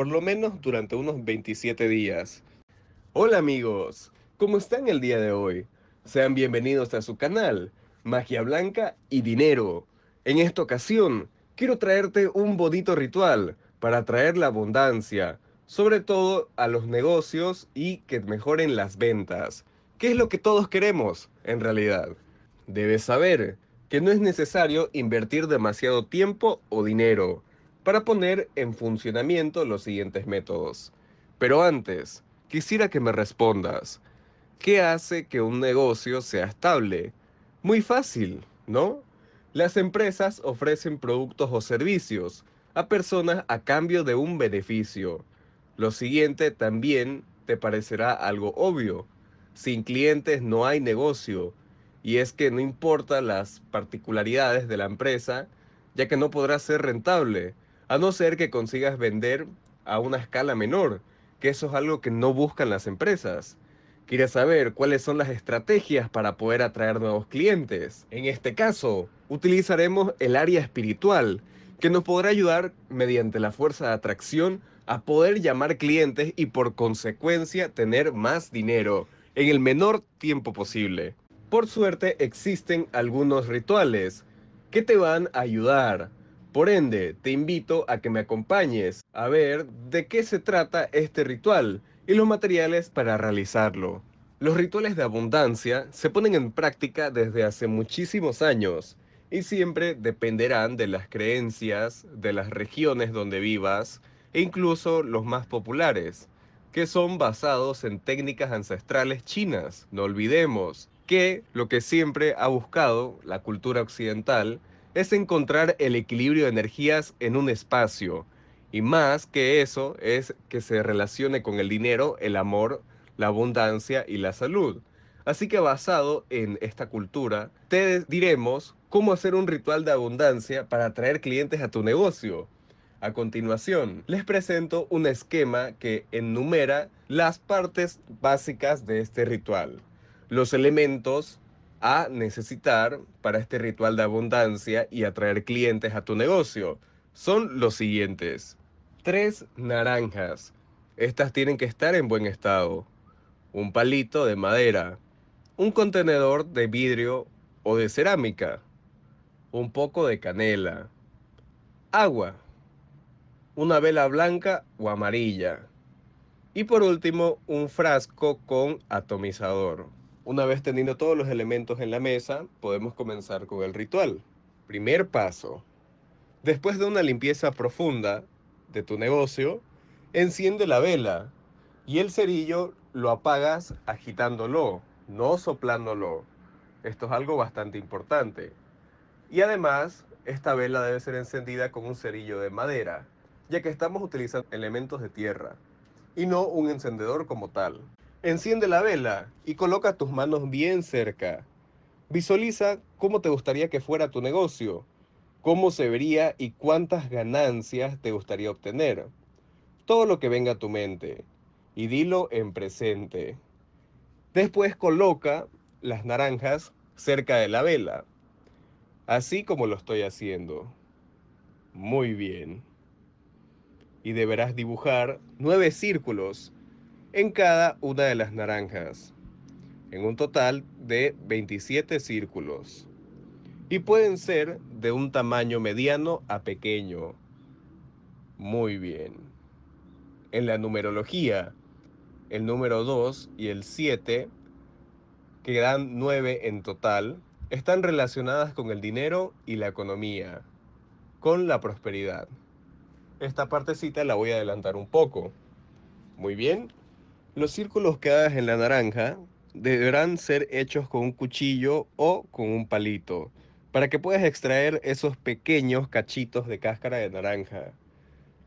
por lo menos durante unos 27 días. Hola amigos, ¿cómo están el día de hoy? Sean bienvenidos a su canal, Magia Blanca y Dinero. En esta ocasión, quiero traerte un bonito ritual para atraer la abundancia, sobre todo a los negocios y que mejoren las ventas. ¿Qué es lo que todos queremos en realidad? Debes saber que no es necesario invertir demasiado tiempo o dinero para poner en funcionamiento los siguientes métodos. Pero antes, quisiera que me respondas, ¿qué hace que un negocio sea estable? Muy fácil, ¿no? Las empresas ofrecen productos o servicios a personas a cambio de un beneficio. Lo siguiente también te parecerá algo obvio. Sin clientes no hay negocio. Y es que no importa las particularidades de la empresa, ya que no podrá ser rentable a no ser que consigas vender a una escala menor, que eso es algo que no buscan las empresas. ¿Quieres saber cuáles son las estrategias para poder atraer nuevos clientes. En este caso, utilizaremos el área espiritual, que nos podrá ayudar mediante la fuerza de atracción a poder llamar clientes y por consecuencia tener más dinero en el menor tiempo posible. Por suerte existen algunos rituales que te van a ayudar por ende, te invito a que me acompañes a ver de qué se trata este ritual y los materiales para realizarlo. Los rituales de abundancia se ponen en práctica desde hace muchísimos años y siempre dependerán de las creencias, de las regiones donde vivas e incluso los más populares, que son basados en técnicas ancestrales chinas. No olvidemos que lo que siempre ha buscado la cultura occidental es encontrar el equilibrio de energías en un espacio. Y más que eso es que se relacione con el dinero, el amor, la abundancia y la salud. Así que basado en esta cultura, te diremos cómo hacer un ritual de abundancia para atraer clientes a tu negocio. A continuación, les presento un esquema que enumera las partes básicas de este ritual, los elementos, a necesitar para este ritual de abundancia y atraer clientes a tu negocio son los siguientes. Tres naranjas. Estas tienen que estar en buen estado. Un palito de madera. Un contenedor de vidrio o de cerámica. Un poco de canela. Agua. Una vela blanca o amarilla. Y por último, un frasco con atomizador. Una vez teniendo todos los elementos en la mesa, podemos comenzar con el ritual. Primer paso. Después de una limpieza profunda de tu negocio, enciende la vela y el cerillo lo apagas agitándolo, no soplándolo. Esto es algo bastante importante. Y además, esta vela debe ser encendida con un cerillo de madera, ya que estamos utilizando elementos de tierra y no un encendedor como tal. Enciende la vela y coloca tus manos bien cerca. Visualiza cómo te gustaría que fuera tu negocio, cómo se vería y cuántas ganancias te gustaría obtener. Todo lo que venga a tu mente y dilo en presente. Después coloca las naranjas cerca de la vela, así como lo estoy haciendo. Muy bien. Y deberás dibujar nueve círculos en cada una de las naranjas, en un total de 27 círculos, y pueden ser de un tamaño mediano a pequeño. Muy bien. En la numerología, el número 2 y el 7, que dan 9 en total, están relacionadas con el dinero y la economía, con la prosperidad. Esta partecita la voy a adelantar un poco. Muy bien, los círculos que hagas en la naranja deberán ser hechos con un cuchillo o con un palito para que puedas extraer esos pequeños cachitos de cáscara de naranja.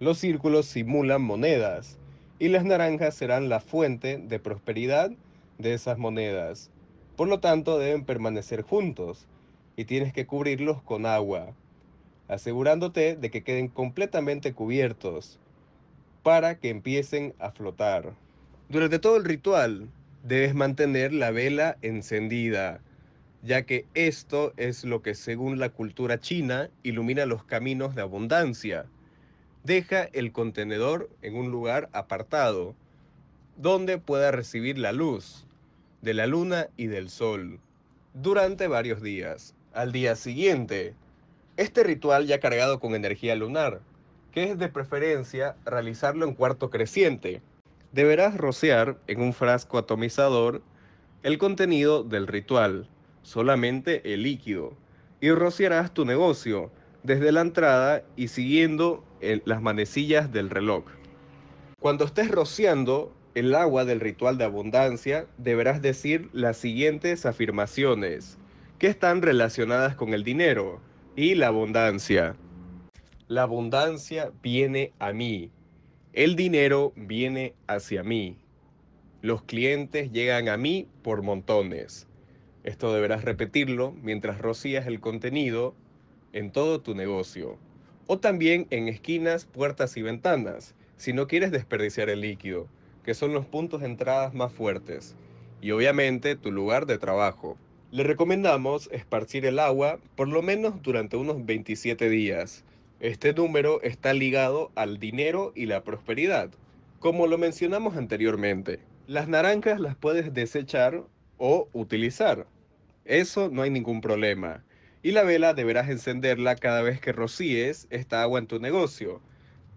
Los círculos simulan monedas y las naranjas serán la fuente de prosperidad de esas monedas. Por lo tanto, deben permanecer juntos y tienes que cubrirlos con agua, asegurándote de que queden completamente cubiertos para que empiecen a flotar. Durante todo el ritual debes mantener la vela encendida, ya que esto es lo que según la cultura china ilumina los caminos de abundancia. Deja el contenedor en un lugar apartado, donde pueda recibir la luz de la luna y del sol durante varios días. Al día siguiente, este ritual ya cargado con energía lunar, que es de preferencia realizarlo en cuarto creciente, deberás rociar en un frasco atomizador el contenido del ritual, solamente el líquido, y rociarás tu negocio desde la entrada y siguiendo las manecillas del reloj. Cuando estés rociando el agua del ritual de abundancia, deberás decir las siguientes afirmaciones que están relacionadas con el dinero y la abundancia. La abundancia viene a mí el dinero viene hacia mí. Los clientes llegan a mí por montones. Esto deberás repetirlo mientras rocías el contenido en todo tu negocio. O también en esquinas, puertas y ventanas, si no quieres desperdiciar el líquido, que son los puntos de entrada más fuertes. Y obviamente tu lugar de trabajo. Le recomendamos esparcir el agua por lo menos durante unos 27 días este número está ligado al dinero y la prosperidad. Como lo mencionamos anteriormente, las naranjas las puedes desechar o utilizar. Eso no hay ningún problema. Y la vela deberás encenderla cada vez que rocíes esta agua en tu negocio.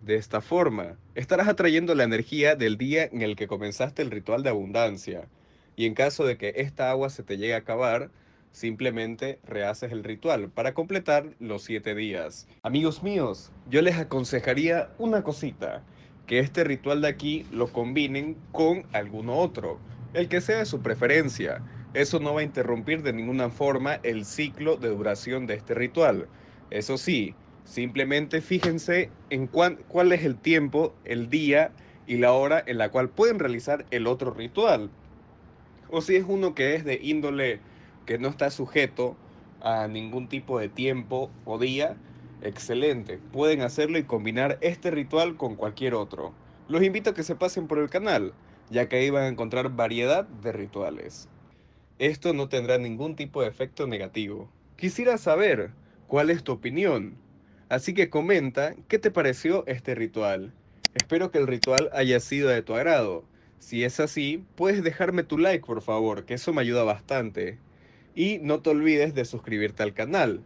De esta forma, estarás atrayendo la energía del día en el que comenzaste el ritual de abundancia. Y en caso de que esta agua se te llegue a acabar, Simplemente rehaces el ritual para completar los siete días. Amigos míos, yo les aconsejaría una cosita, que este ritual de aquí lo combinen con alguno otro, el que sea de su preferencia. Eso no va a interrumpir de ninguna forma el ciclo de duración de este ritual. Eso sí, simplemente fíjense en cuál es el tiempo, el día y la hora en la cual pueden realizar el otro ritual. O si es uno que es de índole que no está sujeto a ningún tipo de tiempo o día, excelente. Pueden hacerlo y combinar este ritual con cualquier otro. Los invito a que se pasen por el canal, ya que ahí van a encontrar variedad de rituales. Esto no tendrá ningún tipo de efecto negativo. Quisiera saber cuál es tu opinión, así que comenta qué te pareció este ritual. Espero que el ritual haya sido de tu agrado. Si es así, puedes dejarme tu like por favor, que eso me ayuda bastante y no te olvides de suscribirte al canal.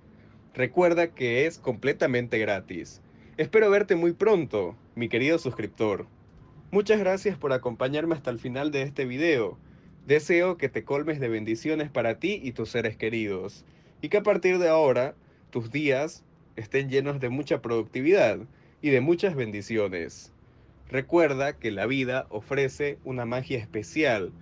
Recuerda que es completamente gratis. Espero verte muy pronto, mi querido suscriptor. Muchas gracias por acompañarme hasta el final de este video. Deseo que te colmes de bendiciones para ti y tus seres queridos, y que a partir de ahora tus días estén llenos de mucha productividad y de muchas bendiciones. Recuerda que la vida ofrece una magia especial